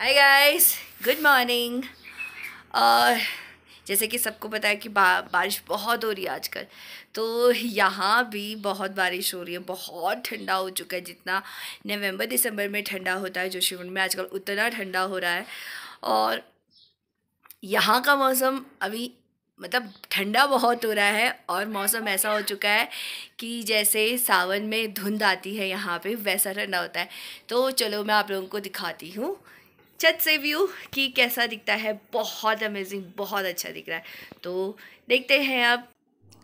hi guys good morning और जैसे कि सबको पता है कि बा, बारिश बहुत हो रही है आजकल तो यहाँ भी बहुत बारिश हो रही है बहुत ठंडा हो चुका है जितना नवंबर दिसंबर में ठंडा होता है जोशीमठ में आजकल उतना ठंडा हो रहा है और यहाँ का मौसम अभी मतलब ठंडा बहुत हो रहा है और मौसम ऐसा हो चुका है कि जैसे सावन में धुंध आती है यहाँ पे वैसा ठंडा होता है तो चलो मैं आप लोगों को दिखाती हूँ छत से व्यू कि कैसा दिखता है बहुत अमेजिंग बहुत अच्छा दिख रहा है तो देखते हैं अब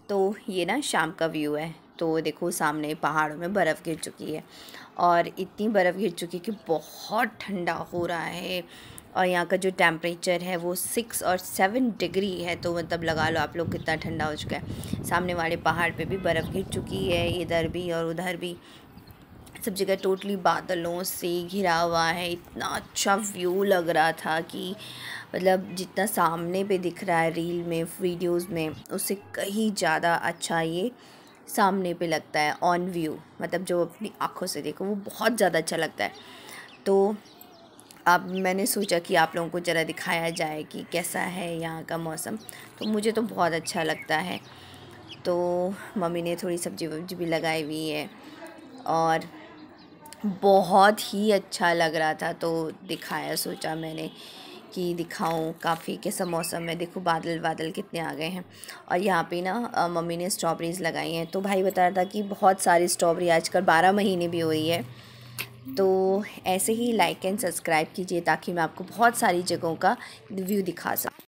तो ये ना शाम का व्यू है तो देखो सामने पहाड़ों में बर्फ़ गिर चुकी है और इतनी बर्फ़ गिर चुकी है कि बहुत ठंडा हो रहा है और यहाँ का जो टेम्परेचर है वो सिक्स और सेवन डिग्री है तो मतलब लगा लो आप लोग कितना ठंडा हो चुका है सामने वाले पहाड़ पे भी बर्फ़ गिर चुकी है इधर भी और उधर भी सब जगह टोटली बादलों से घिरा हुआ है इतना अच्छा व्यू लग रहा था कि मतलब जितना सामने पे दिख रहा है रील में वीडियोस में उससे कहीं ज़्यादा अच्छा ये सामने पे लगता है ऑन व्यू मतलब जो अपनी आँखों से देखो वो बहुत ज़्यादा अच्छा लगता है तो अब मैंने सोचा कि आप लोगों को ज़रा दिखाया जाए कि कैसा है यहाँ का मौसम तो मुझे तो बहुत अच्छा लगता है तो मम्मी ने थोड़ी सब्जी वब्जी भी लगाई हुई है और बहुत ही अच्छा लग रहा था तो दिखाया सोचा मैंने कि दिखाऊं काफ़ी कैसा मौसम है देखो बादल बादल कितने आ गए हैं और यहाँ पे ना मम्मी ने स्ट्रॉबेरीज़ लगाई हैं तो भाई बता रहा था कि बहुत सारी स्ट्रॉबेरी आजकल बारह महीने भी हो रही है तो ऐसे ही लाइक एंड सब्सक्राइब कीजिए ताकि मैं आपको बहुत सारी जगहों का व्यू दिखा सकूँ